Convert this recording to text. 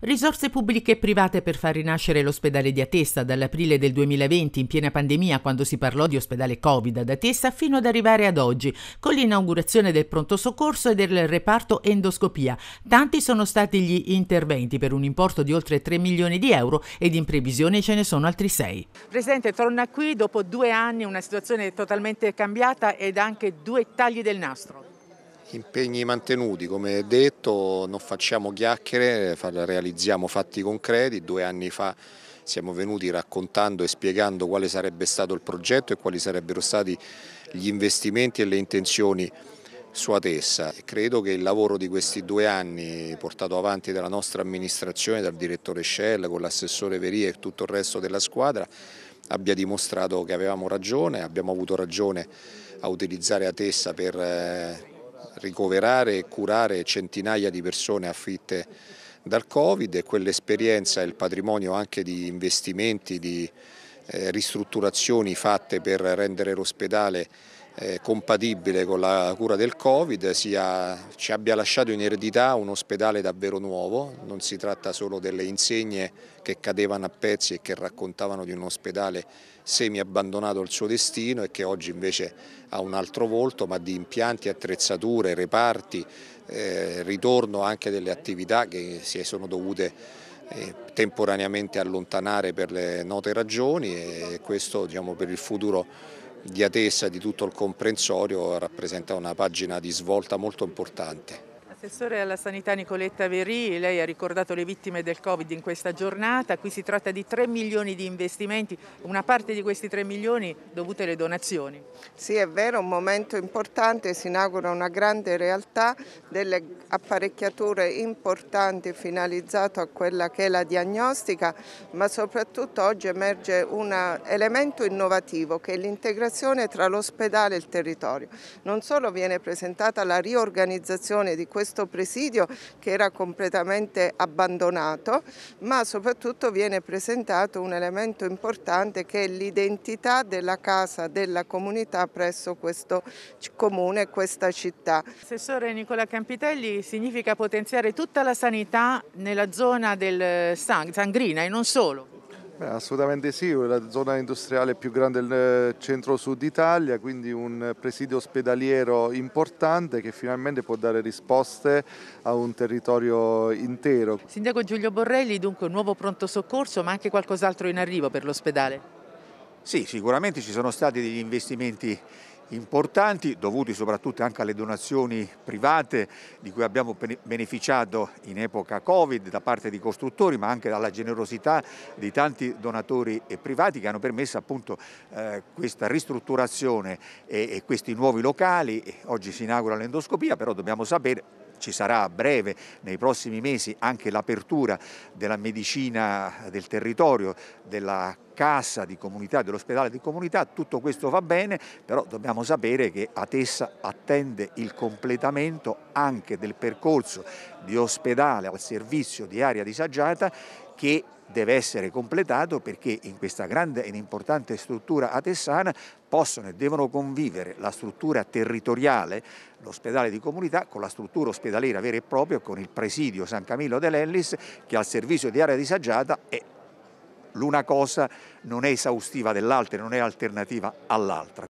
Risorse pubbliche e private per far rinascere l'ospedale di Atessa dall'aprile del 2020 in piena pandemia quando si parlò di ospedale Covid ad Atessa fino ad arrivare ad oggi con l'inaugurazione del pronto soccorso e del reparto endoscopia. Tanti sono stati gli interventi per un importo di oltre 3 milioni di euro ed in previsione ce ne sono altri 6. Presidente, torna qui dopo due anni una situazione totalmente cambiata ed anche due tagli del nastro. Impegni mantenuti, come detto, non facciamo chiacchiere, realizziamo fatti concreti. Due anni fa siamo venuti raccontando e spiegando quale sarebbe stato il progetto e quali sarebbero stati gli investimenti e le intenzioni su Atessa. credo che il lavoro di questi due anni portato avanti dalla nostra amministrazione, dal direttore Shell, con l'assessore Veria e tutto il resto della squadra, abbia dimostrato che avevamo ragione, abbiamo avuto ragione a utilizzare Atessa per eh, ricoverare e curare centinaia di persone afflitte dal Covid e quell'esperienza è il patrimonio anche di investimenti, di eh, ristrutturazioni fatte per rendere l'ospedale compatibile con la cura del Covid sia, ci abbia lasciato in eredità un ospedale davvero nuovo, non si tratta solo delle insegne che cadevano a pezzi e che raccontavano di un ospedale semi-abbandonato al suo destino e che oggi invece ha un altro volto, ma di impianti, attrezzature, reparti, eh, ritorno anche delle attività che si sono dovute eh, temporaneamente allontanare per le note ragioni e questo diciamo, per il futuro di Atessa di tutto il comprensorio rappresenta una pagina di svolta molto importante. Assessore alla Sanità Nicoletta Verì, lei ha ricordato le vittime del Covid in questa giornata, qui si tratta di 3 milioni di investimenti, una parte di questi 3 milioni dovute alle donazioni. Sì è vero, un momento importante, si inaugura una grande realtà delle apparecchiature importanti finalizzate a quella che è la diagnostica, ma soprattutto oggi emerge un elemento innovativo che è l'integrazione tra l'ospedale e il territorio. Non solo viene presentata la riorganizzazione di questo questo presidio che era completamente abbandonato, ma soprattutto viene presentato un elemento importante che è l'identità della casa, della comunità presso questo comune questa città. Assessore Nicola Campitelli, significa potenziare tutta la sanità nella zona del eh, Sangrina e non solo? Beh, assolutamente sì, è la zona industriale più grande del eh, centro-sud Italia, quindi un presidio ospedaliero importante che finalmente può dare risposte a un territorio intero. Sindaco Giulio Borrelli, dunque un nuovo pronto soccorso ma anche qualcos'altro in arrivo per l'ospedale? Sì, sicuramente ci sono stati degli investimenti importanti dovuti soprattutto anche alle donazioni private di cui abbiamo beneficiato in epoca Covid da parte di costruttori ma anche dalla generosità di tanti donatori privati che hanno permesso appunto eh, questa ristrutturazione e, e questi nuovi locali. Oggi si inaugura l'endoscopia però dobbiamo sapere ci sarà a breve, nei prossimi mesi, anche l'apertura della medicina del territorio, della cassa di comunità, dell'ospedale di comunità, tutto questo va bene, però dobbiamo sapere che Atessa attende il completamento anche del percorso di ospedale al servizio di area disagiata che deve essere completato perché in questa grande ed importante struttura atessana possono e devono convivere la struttura territoriale, l'ospedale di comunità, con la struttura ospedaliera vera e propria, con il presidio San Camillo dell'Ellis che al servizio di area disagiata è L'una cosa non è esaustiva dell'altra, non è alternativa all'altra.